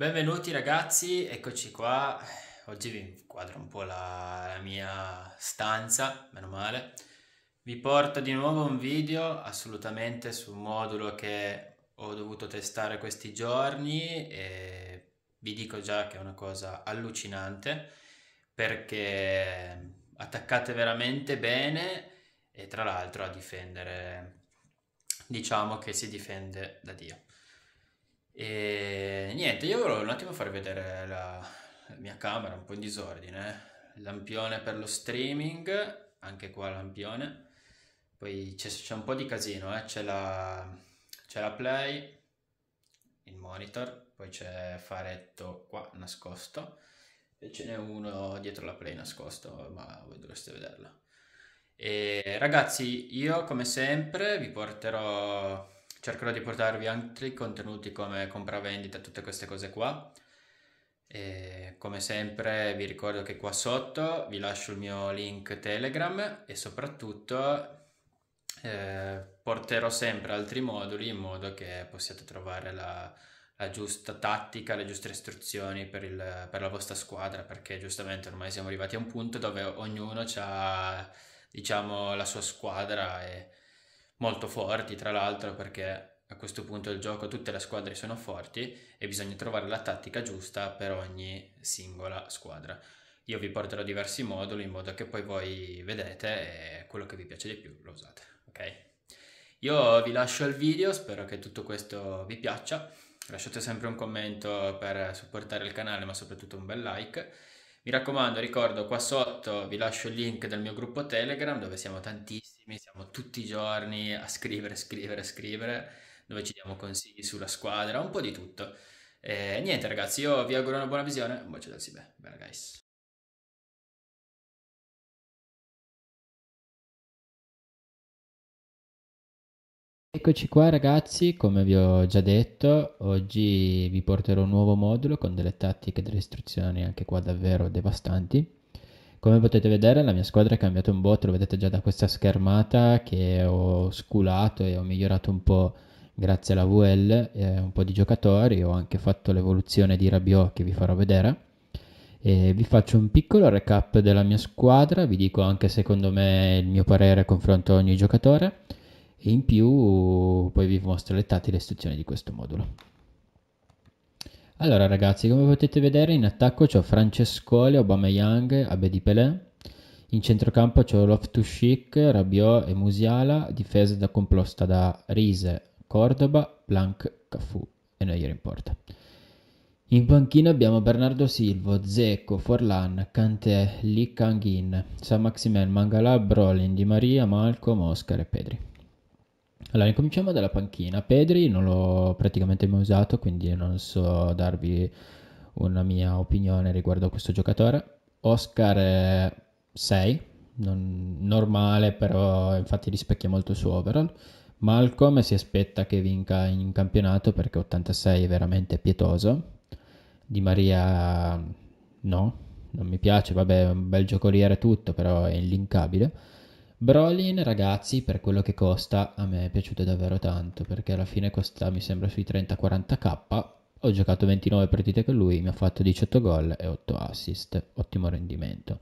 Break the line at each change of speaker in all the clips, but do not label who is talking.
Benvenuti ragazzi, eccoci qua. Oggi vi inquadro un po' la, la, mia stanza, meno male. Vi porto di nuovo un video assolutamente su un modulo che ho dovuto testare questi giorni e vi dico già che è una cosa allucinante perché attaccate veramente bene e tra l'altro a difendere diciamo che si difende da Dio. E niente, io volevo un attimo far vedere la, la mia camera, un po' in disordine. Eh. Lampione per lo streaming, anche qua lampione. Poi c'è, c'è un po' di casino, eh? c'è, la, c'è la play, il monitor, poi c'è faretto qua nascosto e ce n'è uno dietro la play nascosto, ma voi dovreste vederlo. E ragazzi, io come sempre vi porterò cercherò di portarvi altri contenuti come compravendita, tutte queste cose qua. E come sempre vi ricordo che qua sotto vi lascio il mio link Telegram e soprattutto eh, porterò sempre altri moduli in modo che possiate trovare la, la giusta tattica, le giuste istruzioni per, il, per, la vostra squadra perché giustamente ormai siamo arrivati a un punto dove ognuno ha diciamo la sua squadra e molto forti, tra l'altro, perché a questo punto del gioco tutte le squadre sono forti e bisogna trovare la tattica giusta per ogni singola squadra. Io vi porterò diversi moduli in modo che poi voi vedete e quello che vi piace di più lo usate, ok? Io vi lascio il video, spero che tutto questo vi piaccia. Lasciate sempre un commento per supportare il canale, ma soprattutto un bel like mi raccomando, ricordo qua sotto vi lascio il link del mio gruppo Telegram dove siamo tantissimi, siamo tutti i giorni a scrivere, scrivere, scrivere, dove ci diamo consigli sulla squadra, un po' di tutto. E niente ragazzi, io vi auguro una buona visione, un bacio dal Sibe, bella guys. Eccoci qua ragazzi, come vi ho già detto, oggi vi porterò un nuovo modulo con delle tattiche e delle istruzioni anche qua davvero devastanti. Come potete vedere la mia squadra è cambiata un botto, lo vedete già da questa schermata che ho sculato e ho migliorato un po' grazie alla VL, eh, un po' di giocatori, ho anche fatto l'evoluzione di Rabiot che vi farò vedere. E vi faccio un piccolo recap della mia squadra, vi dico anche secondo me il mio parere confronto a ogni giocatore e in più poi vi mostro le tattiche istruzioni di questo modulo. Allora ragazzi, come potete vedere in attacco ho Francescoli, Aubameyang, Abedi Pelé, in centrocampo ho Loftus-Cheek, Rabiot e Musiala, difesa da composta da Rise, Cordoba, Blanc, Cafu e Neuer in porta. In panchina abbiamo Bernardo Silvo, Zecco, Forlan, Kanté, Lee Kangin, San Maximen, Mangala, Brolin, Di Maria, Malcolm, Oscar e Pedri. Allora, incominciamo dalla panchina. Pedri non l'ho praticamente mai usato, quindi non so darvi una mia opinione riguardo a questo giocatore. Oscar 6, non, normale, però infatti rispecchia molto il suo overall. Malcolm si aspetta che vinca in campionato perché 86 è veramente pietoso. Di Maria no, non mi piace, vabbè, è un bel giocoliere tutto, però è inlinkabile. Brolin, ragazzi, per quello che costa, a me è piaciuto davvero tanto, perché alla fine costa, mi sembra, sui 30-40k. Ho giocato 29 partite con lui, mi ha fatto 18 gol e 8 assist, ottimo rendimento.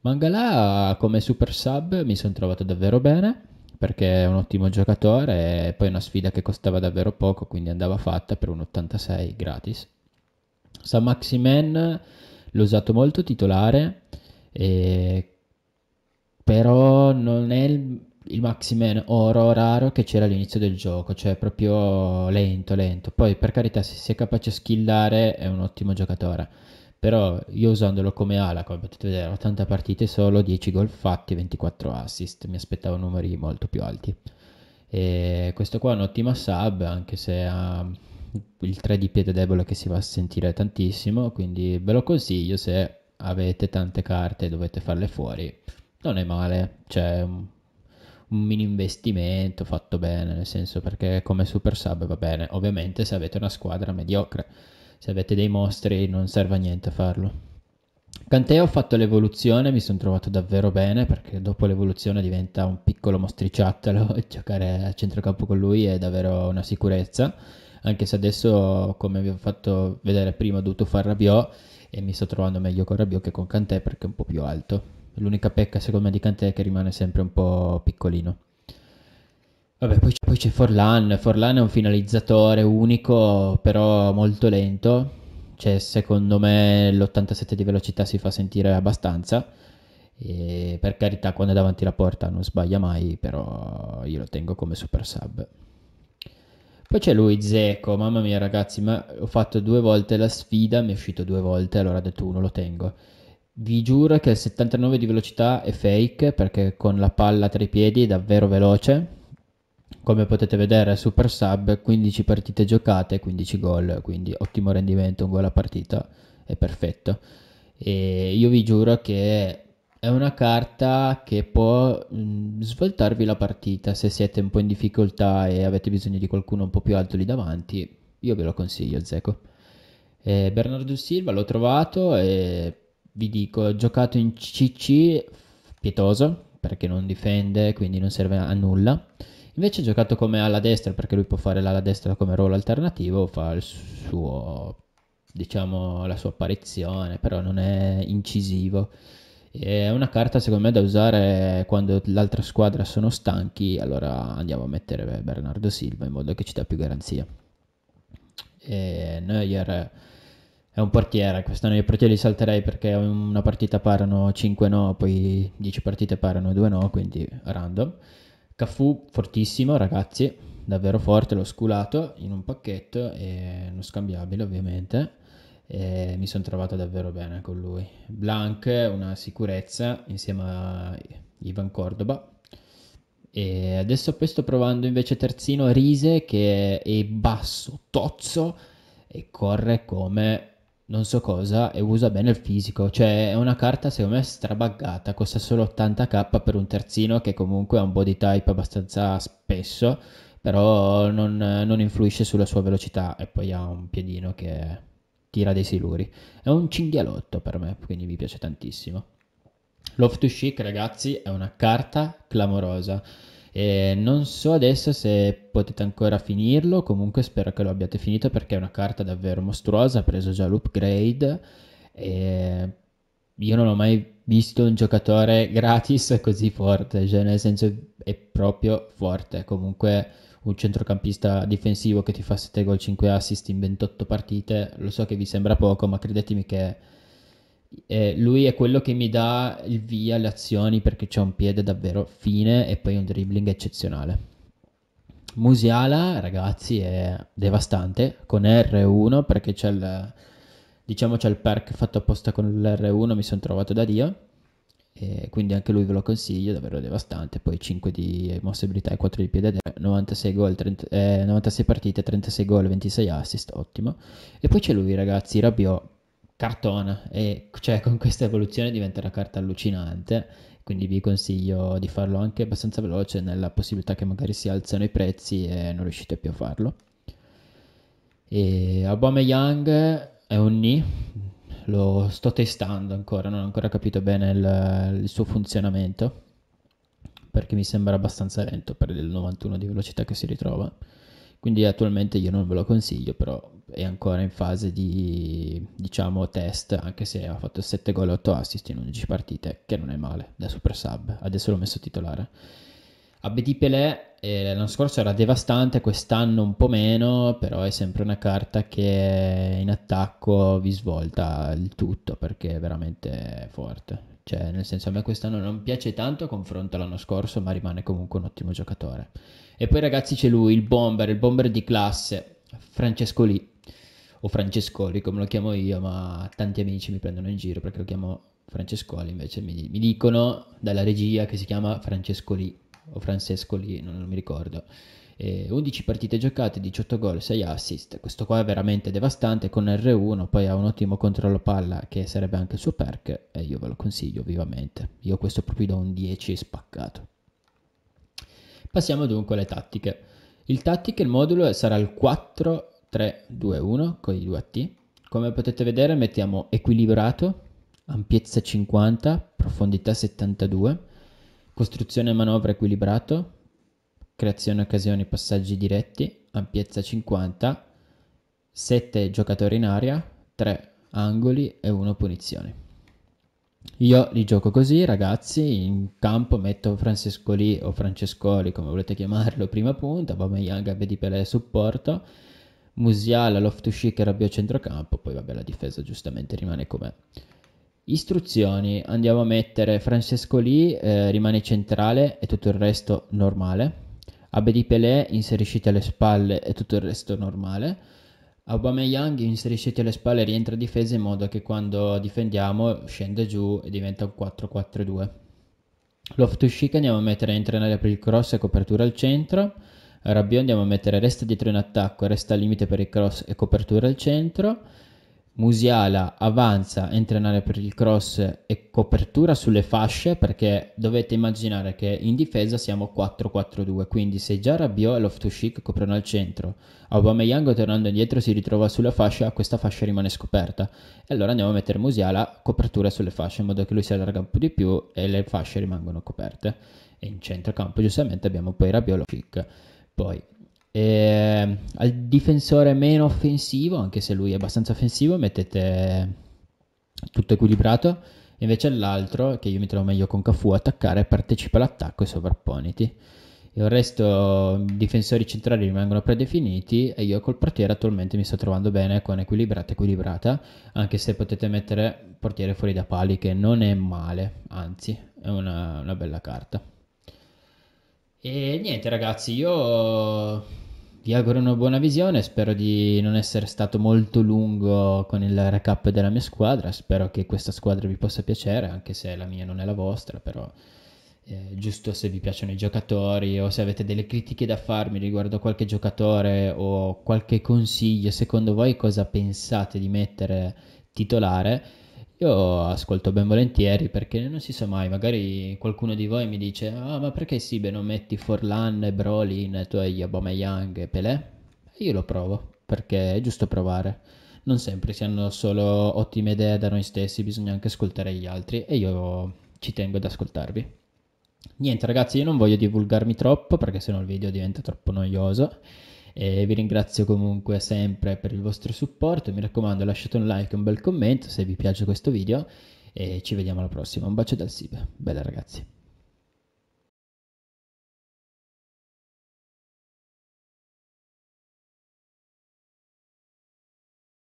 Mangala come super sub mi sono trovato davvero bene, perché è un ottimo giocatore e poi una sfida che costava davvero poco, quindi andava fatta per un 86 gratis. San Maximen l'ho usato molto titolare e però non è il, il Maximan oro raro che c'era all'inizio del gioco, cioè è proprio lento, lento. Poi per carità, se si è capace a skillare è un ottimo giocatore, però io usandolo come ala, come potete vedere, 80 partite solo, 10 gol fatti, 24 assist, mi aspettavo numeri molto più alti. E questo qua è un'ottima sub, anche se ha il 3 di piede debole che si va a sentire tantissimo, quindi ve lo consiglio se avete tante carte e dovete farle fuori non è male, cioè un mini investimento fatto bene, nel senso perché come super sub va bene, ovviamente se avete una squadra mediocre, se avete dei mostri non serve a niente farlo. Canteo ho fatto l'evoluzione, mi sono trovato davvero bene perché dopo l'evoluzione diventa un piccolo mostriciattolo e giocare a centrocampo con lui è davvero una sicurezza, anche se adesso come vi ho fatto vedere prima ho dovuto fare Rabiot e mi sto trovando meglio con Rabiot che con Cantè perché è un po' più alto L'unica pecca secondo me di Kanté è che rimane sempre un po' piccolino. Vabbè, poi, poi c'è Forlan. Forlan è un finalizzatore unico, però molto lento. Cioè, secondo me l'87 di velocità si fa sentire abbastanza. E per carità, quando è davanti alla porta non sbaglia mai, però io lo tengo come super sub. Poi c'è lui, Zeco, mamma mia ragazzi, ma ho fatto due volte la sfida, mi è uscito due volte, allora ho detto uno uh, lo tengo. Vi giuro che il 79 di velocità è fake perché con la palla tra i piedi è davvero veloce. Come potete vedere Super Sub 15 partite giocate, 15 gol, quindi ottimo rendimento, un gol a partita, è perfetto. E io vi giuro che è una carta che può mm, svoltarvi la partita se siete un po' in difficoltà e avete bisogno di qualcuno un po' più alto lì davanti. Io ve lo consiglio, Zeco. Eh, Bernardo Silva l'ho trovato e vi dico, giocato in CC pietoso, perché non difende, quindi non serve a nulla. Invece ho giocato come ala destra, perché lui può fare l'ala destra come ruolo alternativo, fa il suo, diciamo, la sua apparizione, però non è incisivo. È una carta secondo me da usare quando l'altra squadra sono stanchi, allora andiamo a mettere Bernardo Silva in modo che ci dà più garanzia. E Neuer è un portiere. Quest'anno i portieri li salterei perché una partita parano 5 no, poi 10 partite parano 2 no, quindi random. Cafu fortissimo, ragazzi, davvero forte, l'ho sculato in un pacchetto e non scambiabile ovviamente. E mi sono trovato davvero bene con lui. Blank, una sicurezza insieme a Ivan Cordoba, e adesso poi sto provando invece terzino Rise che è basso, tozzo e corre come non so cosa e usa bene il fisico. Cioè, è una carta secondo me strabaggata. Costa solo 80k per un terzino che comunque ha un body type abbastanza spesso, però non, non influisce sulla sua velocità. E poi ha un piedino che tira dei siluri. È un cinghialotto per me, quindi mi piace tantissimo. Love to Chic, ragazzi, è una carta clamorosa e non so adesso se potete ancora finirlo, comunque spero che lo abbiate finito perché è una carta davvero mostruosa, ha preso già l'upgrade. E io non ho mai visto un giocatore gratis così forte, cioè nel senso è proprio forte, comunque un centrocampista difensivo che ti fa 7 gol, 5 assist in 28 partite, lo so che vi sembra poco, ma credetemi che eh, lui è quello che mi dà il via alle azioni perché c'è un piede davvero fine e poi un dribbling eccezionale. Musiala, ragazzi, è devastante con R1 perché c'è il, diciamo c'è il perk fatto apposta con l'R1, mi sono trovato da Dio. E quindi anche lui ve lo consiglio, davvero devastante. Poi 5 di mossa abilità e 4 di piede, 96, gol, 30, eh, 96 partite, 36 gol, 26 assist, ottimo. E poi c'è lui, ragazzi, Rabiot cartona e cioè con questa evoluzione diventa una carta allucinante quindi vi consiglio di farlo anche abbastanza veloce nella possibilità che magari si alzano i prezzi e non riuscite più a farlo e Aubameyang è un ni lo sto testando ancora non ho ancora capito bene il, il suo funzionamento perché mi sembra abbastanza lento per il 91 di velocità che si ritrova quindi attualmente io non ve lo consiglio, però è ancora in fase di diciamo test, anche se ha fatto 7 gol e 8 assist in 11 partite, che non è male da super sub. Adesso l'ho messo titolare. Abedi Pelé eh, l'anno scorso era devastante, quest'anno un po' meno, però è sempre una carta che in attacco vi svolta il tutto perché è veramente forte. Cioè, nel senso, a me quest'anno non piace tanto a confronto all'anno scorso, ma rimane comunque un ottimo giocatore. E poi, ragazzi, c'è lui, il bomber, il bomber di classe, Francesco Lì, o Francescoli, come lo chiamo io, ma tanti amici mi prendono in giro perché lo chiamo Francescoli, invece mi, mi dicono dalla regia che si chiama Francescoli o Francescoli, non, non mi ricordo eh, 11 partite giocate, 18 gol, 6 assist. Questo qua è veramente devastante con R1, poi ha un ottimo controllo palla che sarebbe anche il suo perk e io ve lo consiglio vivamente. Io questo proprio da un 10 spaccato. Passiamo dunque alle tattiche. Il tattical modulo sarà il 4-3-2-1 con i 2 T. Come potete vedere mettiamo equilibrato, ampiezza 50, profondità 72, costruzione manovra equilibrato, creazione occasioni passaggi diretti, ampiezza 50, 7 giocatori in aria, 3 angoli e 1 punizioni. Io li gioco così, ragazzi, in campo metto Francesco Lì o Francescoli, come volete chiamarlo, prima punta, Bamayanga, Vedi Pelé supporto, Musiala, Loftus-Cheek e Rabiot centrocampo, poi vabbè la difesa giustamente rimane com'è. Istruzioni, andiamo a mettere Francescoli, eh, rimane centrale e tutto il resto normale. Abedi Pelé inserisciti alle spalle e tutto il resto normale. Aubameyang inserisciti alle spalle rientra a difesa in modo che quando difendiamo scende giù e diventa un 4-4-2. Loftus Chic andiamo a mettere in aria per il cross e copertura al centro. Rabiot andiamo a mettere resta dietro in attacco, resta al limite per il cross e copertura al centro. Musiala avanza, entra in area per il cross e copertura sulle fasce perché dovete immaginare che in difesa siamo 4-4-2, quindi se già Rabiot e Loftus-Cheek coprono al centro, Aubameyang tornando indietro si ritrova sulla fascia, questa fascia rimane scoperta e allora andiamo a mettere Musiala copertura sulle fasce in modo che lui si allarga un po' di più e le fasce rimangono coperte e in centrocampo giustamente abbiamo poi Rabiot e Loftus-Cheek. Poi e ehm, al difensore meno offensivo, anche se lui è abbastanza offensivo, mettete tutto equilibrato. Invece l'altro, che io mi trovo meglio con Cafu, attaccare, partecipa all'attacco e sovrapponiti. Il resto, i difensori centrali rimangono predefiniti e io col portiere attualmente mi sto trovando bene con equilibrata equilibrata, anche se potete mettere portiere fuori da pali che non è male, anzi è una, una bella carta. E niente ragazzi, io vi auguro una buona visione, spero di non essere stato molto lungo con il recap della mia squadra, spero che questa squadra vi possa piacere, anche se la mia non è la vostra, però eh, giusto se vi piacciono i giocatori o se avete delle critiche da farmi riguardo a qualche giocatore o qualche consiglio, secondo voi cosa pensate di mettere titolare, io ascolto ben volentieri perché non si sa mai, magari qualcuno di voi mi dice «Ah, ma perché Sibe non metti Forlan e Brolin, tu hai Aubameyang e Pelé?» Io lo provo, perché è giusto provare. Non sempre si hanno solo ottime idee da noi stessi, bisogna anche ascoltare gli altri e io ci tengo ad ascoltarvi. Niente ragazzi, io non voglio divulgarmi troppo perché sennò il video diventa troppo noioso eh, vi ringrazio comunque sempre per il vostro supporto, mi raccomando lasciate un like, e un bel commento se vi piace questo video e ci vediamo alla prossima. Un bacio dal Sibe bella ragazzi.